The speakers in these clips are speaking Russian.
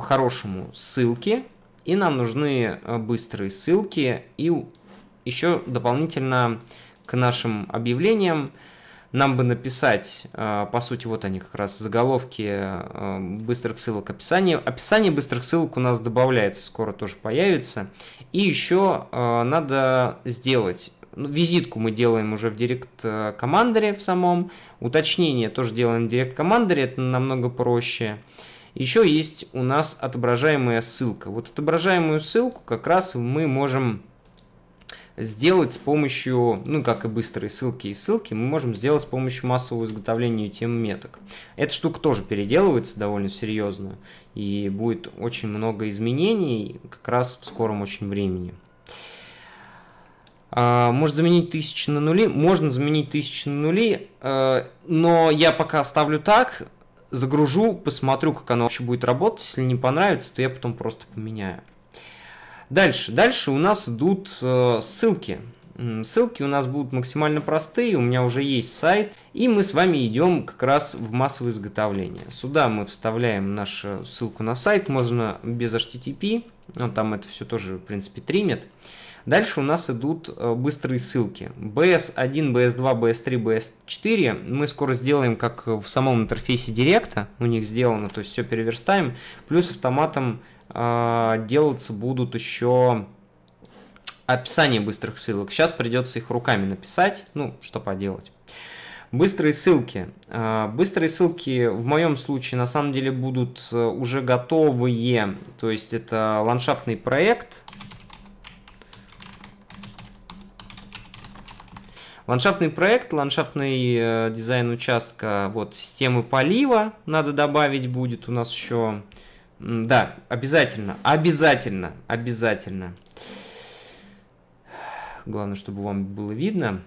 по-хорошему ссылки, и нам нужны э, быстрые ссылки, и еще дополнительно к нашим объявлениям нам бы написать, э, по сути, вот они как раз заголовки э, быстрых ссылок, описание. Описание быстрых ссылок у нас добавляется, скоро тоже появится. И еще надо сделать ну, визитку мы делаем уже в директ командере в самом. Уточнение тоже делаем в Direct командере, это намного проще. Еще есть у нас отображаемая ссылка. Вот отображаемую ссылку как раз мы можем сделать с помощью, ну как и быстрые ссылки и ссылки, мы можем сделать с помощью массового изготовления тем меток. Эта штука тоже переделывается довольно серьезно, и будет очень много изменений как раз в скором очень времени. А, может заменить тысячи на нули? Можно заменить тысячи на нули, э, но я пока оставлю так, загружу, посмотрю, как оно вообще будет работать. Если не понравится, то я потом просто поменяю. Дальше. Дальше у нас идут э, ссылки. Ссылки у нас будут максимально простые, у меня уже есть сайт, и мы с вами идем как раз в массовое изготовление. Сюда мы вставляем нашу ссылку на сайт, можно без HTTP, но там это все тоже, в принципе, тримит. Дальше у нас идут э, быстрые ссылки. BS1, BS2, BS3, BS4. Мы скоро сделаем, как в самом интерфейсе Директа у них сделано, то есть все переверстаем. Плюс автоматом э, делаться будут еще описание быстрых ссылок. Сейчас придется их руками написать, ну, что поделать. Быстрые ссылки. А, быстрые ссылки в моем случае на самом деле будут э, уже готовые, то есть это ландшафтный проект, Ландшафтный проект, ландшафтный э, дизайн участка, вот системы полива надо добавить будет у нас еще. Да, обязательно, обязательно, обязательно. Главное, чтобы вам было видно.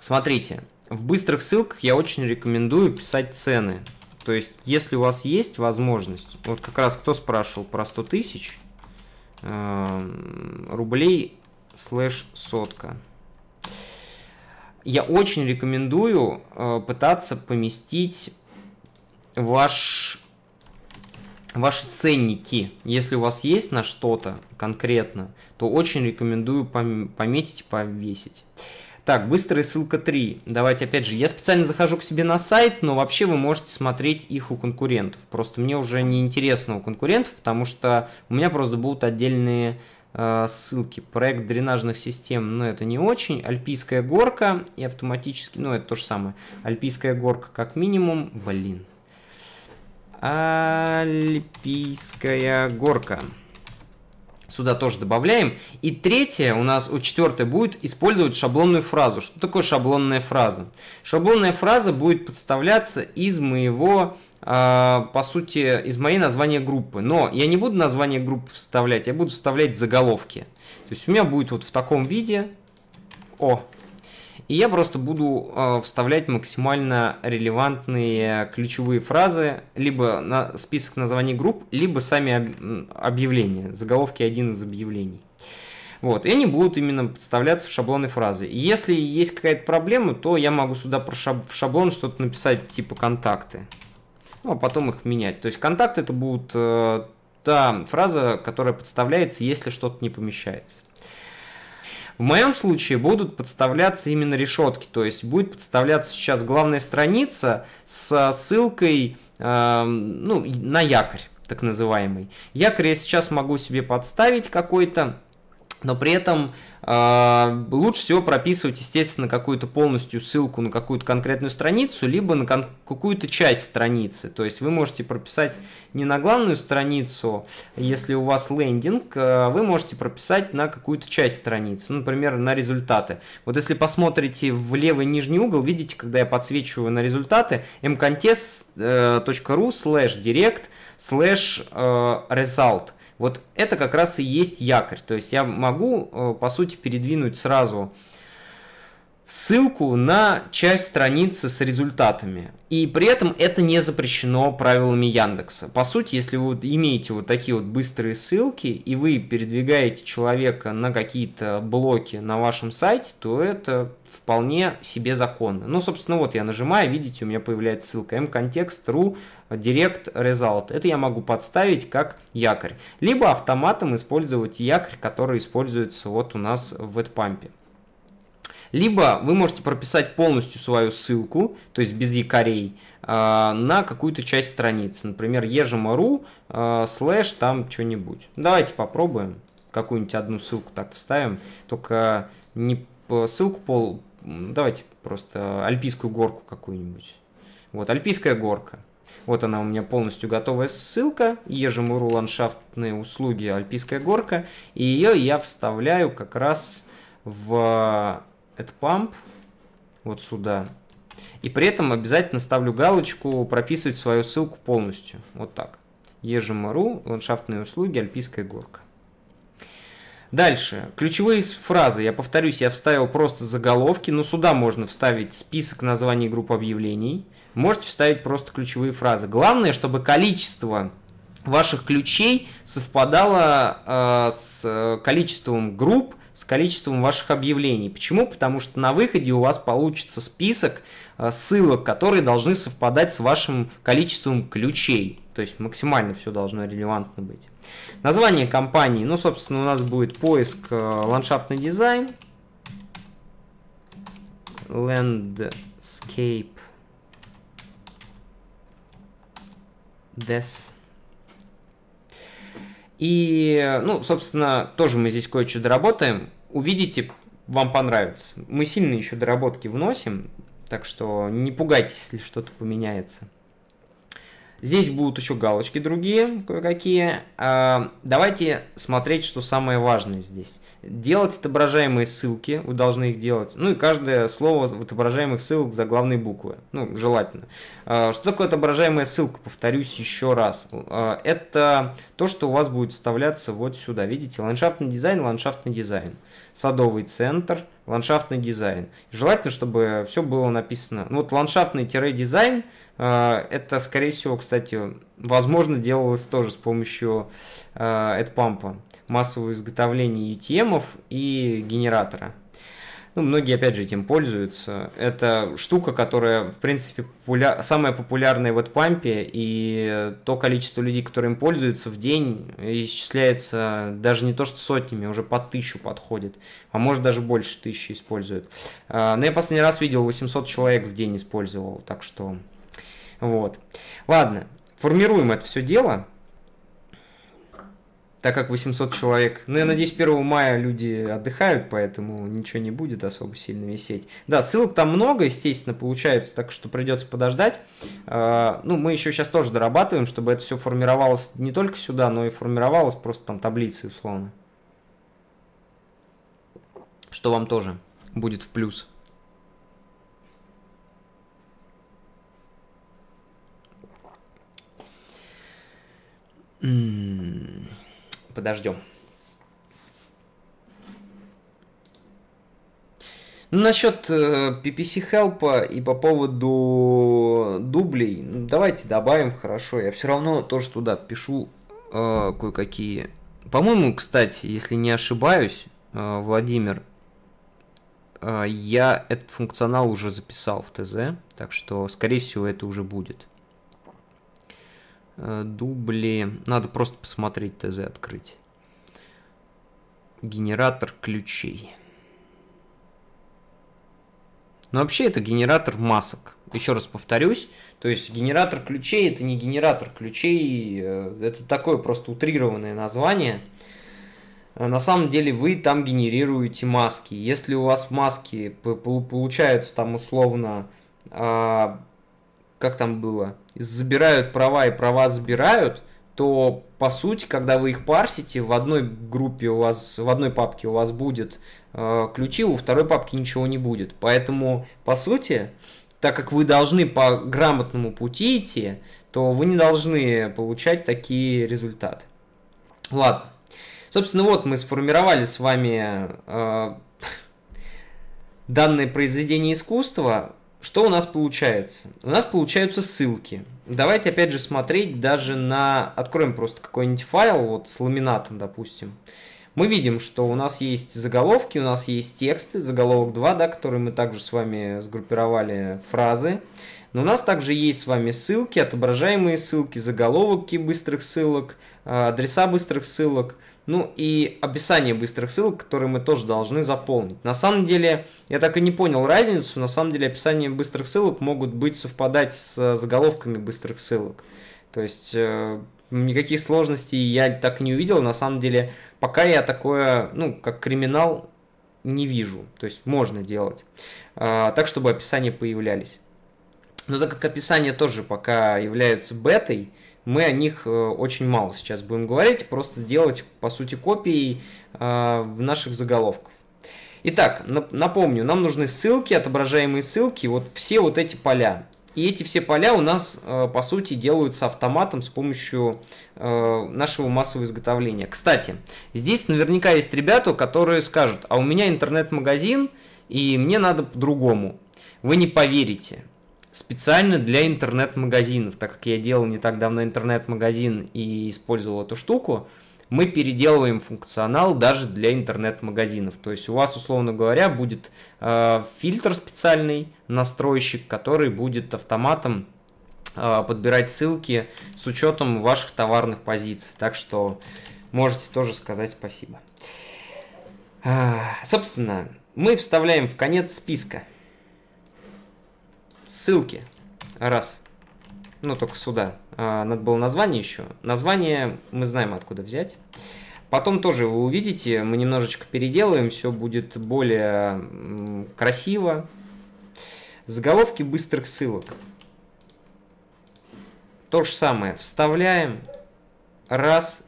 Смотрите, в быстрых ссылках я очень рекомендую писать цены. То есть, если у вас есть возможность, вот как раз кто спрашивал про 100 тысяч э, рублей слэш сотка я очень рекомендую э, пытаться поместить ваш, ваши ценники. Если у вас есть на что-то конкретно, то очень рекомендую пом пометить и повесить. Так, быстрая ссылка 3. Давайте опять же, я специально захожу к себе на сайт, но вообще вы можете смотреть их у конкурентов. Просто мне уже не интересно у конкурентов, потому что у меня просто будут отдельные Э, ссылки. Проект дренажных систем, но ну, это не очень. Альпийская горка и автоматически, ну это то же самое. Альпийская горка как минимум, блин. Альпийская горка. Сюда тоже добавляем. И третье у нас, у четвертое будет использовать шаблонную фразу. Что такое шаблонная фраза? Шаблонная фраза будет подставляться из моего а, по сути, из моей названия группы. Но я не буду название групп вставлять, я буду вставлять заголовки. То есть у меня будет вот в таком виде. О! И я просто буду э, вставлять максимально релевантные ключевые фразы, либо на список названий групп, либо сами объявления, заголовки один из объявлений. Вот, и они будут именно подставляться в шаблоны фразы. И если есть какая-то проблема, то я могу сюда про шаб в шаблон что-то написать, типа контакты ну, а потом их менять. То есть контакт это будет э, та фраза, которая подставляется, если что-то не помещается. В моем случае будут подставляться именно решетки, то есть будет подставляться сейчас главная страница с ссылкой э, ну, на якорь так называемый. Якорь я сейчас могу себе подставить какой-то, но при этом э, лучше всего прописывать, естественно, какую-то полностью ссылку на какую-то конкретную страницу, либо на кон- какую-то часть страницы. То есть вы можете прописать не на главную страницу, если у вас лендинг, э, вы можете прописать на какую-то часть страницы, ну, например, на результаты. Вот если посмотрите в левый нижний угол, видите, когда я подсвечиваю на результаты, mcontest.ru slash direct slash result – вот это как раз и есть якорь. То есть я могу, э, по сути, передвинуть сразу ссылку на часть страницы с результатами. И при этом это не запрещено правилами Яндекса. По сути, если вы имеете вот такие вот быстрые ссылки, и вы передвигаете человека на какие-то блоки на вашем сайте, то это вполне себе законно. Ну, собственно, вот я нажимаю, видите, у меня появляется ссылка mcontext.ru direct result. Это я могу подставить как якорь. Либо автоматом использовать якорь, который используется вот у нас в Эдпампе либо вы можете прописать полностью свою ссылку, то есть без якорей, а, на какую-то часть страницы. Например, ежемару а, слэш там что-нибудь. Давайте попробуем. Какую-нибудь одну ссылку так вставим. Только не ссылку пол... Давайте просто альпийскую горку какую-нибудь. Вот, альпийская горка. Вот она у меня полностью готовая ссылка. Ежемуру ландшафтные услуги Альпийская горка. И ее я вставляю как раз в add памп вот сюда. И при этом обязательно ставлю галочку прописывать свою ссылку полностью. Вот так. Ежемару, ландшафтные услуги, альпийская горка. Дальше. Ключевые фразы. Я повторюсь, я вставил просто заголовки, но сюда можно вставить список названий групп объявлений. Можете вставить просто ключевые фразы. Главное, чтобы количество ваших ключей совпадало э, с э, количеством групп, с количеством ваших объявлений. Почему? Потому что на выходе у вас получится список э, ссылок, которые должны совпадать с вашим количеством ключей. То есть максимально все должно релевантно быть. Название компании. Ну, собственно, у нас будет поиск э, ландшафтный дизайн. Landscape. des и, ну, собственно, тоже мы здесь кое-что доработаем. Увидите, вам понравится. Мы сильно еще доработки вносим, так что не пугайтесь, если что-то поменяется. Здесь будут еще галочки другие, кое-какие. А, давайте смотреть, что самое важное здесь. Делать отображаемые ссылки, вы должны их делать. Ну и каждое слово в отображаемых ссылок за главные буквы. Ну, желательно. А, что такое отображаемая ссылка? Повторюсь еще раз. А, это то, что у вас будет вставляться вот сюда. Видите, ландшафтный дизайн, ландшафтный дизайн. Садовый центр – ландшафтный дизайн. Желательно, чтобы все было написано. Ну, вот ландшафтный-дизайн, э, это, скорее всего, кстати, возможно, делалось тоже с помощью э, AdPump, массового изготовления UTM и генератора. Ну, многие, опять же, этим пользуются. Это штука, которая, в принципе, популя... самая популярная в WebPump, и то количество людей, которые им пользуются в день, исчисляется даже не то что сотнями, уже по тысячу подходит, а может даже больше тысячи используют. А, Но ну, я последний раз видел, 800 человек в день использовал, так что... Вот. Ладно, формируем это все дело так как 800 человек. Ну, я надеюсь, 1 мая люди отдыхают, поэтому ничего не будет особо сильно висеть. Да, ссылок там много, естественно, получается, так что придется подождать. А, ну, мы еще сейчас тоже дорабатываем, чтобы это все формировалось не только сюда, но и формировалось просто там таблицей условно. Что вам тоже будет в плюс. подождем. Ну Насчет э, PPC Help и по поводу дублей, ну, давайте добавим, хорошо. Я все равно тоже туда пишу э, кое-какие. По-моему, кстати, если не ошибаюсь, э, Владимир, э, я этот функционал уже записал в ТЗ, так что, скорее всего, это уже будет. Э, дубли. Надо просто посмотреть ТЗ открыть. Генератор ключей. Но вообще это генератор масок. Еще раз повторюсь, то есть генератор ключей это не генератор ключей, э, это такое просто утрированное название. А на самом деле вы там генерируете маски. Если у вас маски получаются там условно, а, как там было, забирают права и права забирают, то по сути, когда вы их парсите, в одной группе у вас, в одной папке у вас будет э, ключи, у второй папки ничего не будет. Поэтому, по сути, так как вы должны по грамотному пути идти, то вы не должны получать такие результаты. Ладно. Собственно, вот мы сформировали с вами э, данное произведение искусства. Что у нас получается? У нас получаются ссылки. Давайте опять же смотреть даже на... Откроем просто какой-нибудь файл вот с ламинатом, допустим. Мы видим, что у нас есть заголовки, у нас есть тексты, заголовок 2, да, который мы также с вами сгруппировали фразы. Но у нас также есть с вами ссылки, отображаемые ссылки, заголовки быстрых ссылок, а, адреса быстрых ссылок – ну и описание быстрых ссылок, которые мы тоже должны заполнить. На самом деле, я так и не понял разницу. На самом деле, описание быстрых ссылок могут быть совпадать с э, заголовками быстрых ссылок. То есть, э, никаких сложностей я так и не увидел. На самом деле, пока я такое, ну, как криминал, не вижу. То есть, можно делать. Э, так, чтобы описания появлялись. Но так как описания тоже пока являются бетой, мы о них э, очень мало сейчас будем говорить, просто делать, по сути, копии э, в наших заголовках. Итак, напомню, нам нужны ссылки, отображаемые ссылки, вот все вот эти поля. И эти все поля у нас, э, по сути, делаются автоматом с помощью нашего массового изготовления. Кстати, здесь наверняка есть ребята, которые скажут, а у меня интернет-магазин, и мне надо по-другому. Вы не поверите специально для интернет-магазинов. Так как я делал не так давно интернет-магазин и использовал эту штуку, мы переделываем функционал даже для интернет-магазинов. То есть у вас, условно говоря, будет э, фильтр специальный, настройщик, который будет автоматом э, подбирать ссылки с учетом ваших товарных позиций. Так что можете тоже сказать спасибо. Э, собственно, мы вставляем в конец списка ссылки. Раз. Ну, только сюда. А, надо было название еще. Название мы знаем, откуда взять. Потом тоже вы увидите, мы немножечко переделаем, все будет более красиво. Заголовки быстрых ссылок. То же самое. Вставляем. Раз,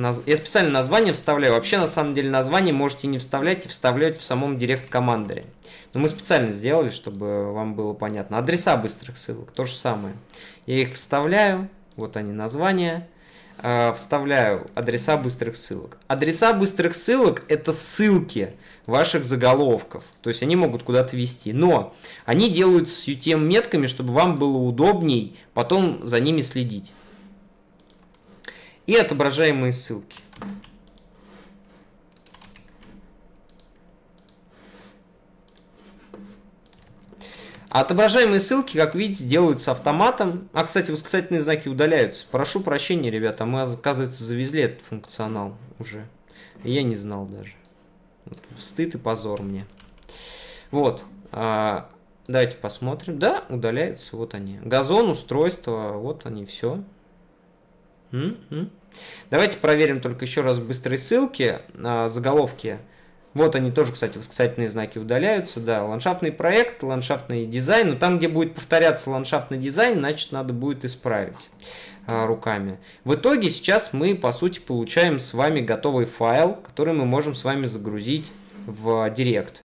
Наз... Я специально название вставляю. Вообще, на самом деле, название можете не вставлять и вставлять в самом директ-командере. Но мы специально сделали, чтобы вам было понятно. Адреса быстрых ссылок, то же самое. Я их вставляю, вот они названия, э, вставляю адреса быстрых ссылок. Адреса быстрых ссылок – это ссылки ваших заголовков. То есть они могут куда-то вести. Но они делаются с UTM-метками, чтобы вам было удобней потом за ними следить и отображаемые ссылки. А отображаемые ссылки, как видите, делаются автоматом. А, кстати, восклицательные знаки удаляются. Прошу прощения, ребята, а мы, оказывается, завезли этот функционал уже. Я не знал даже. Стыд и позор мне. Вот. А, давайте посмотрим. Да, удаляются, вот они. Газон, устройство, вот они, все. Давайте проверим только еще раз быстрые ссылки, а, заголовки. Вот они тоже, кстати, восклицательные знаки удаляются. Да, ландшафтный проект, ландшафтный дизайн. Но ну, там, где будет повторяться ландшафтный дизайн, значит, надо будет исправить а, руками. В итоге сейчас мы, по сути, получаем с вами готовый файл, который мы можем с вами загрузить в а, Директ.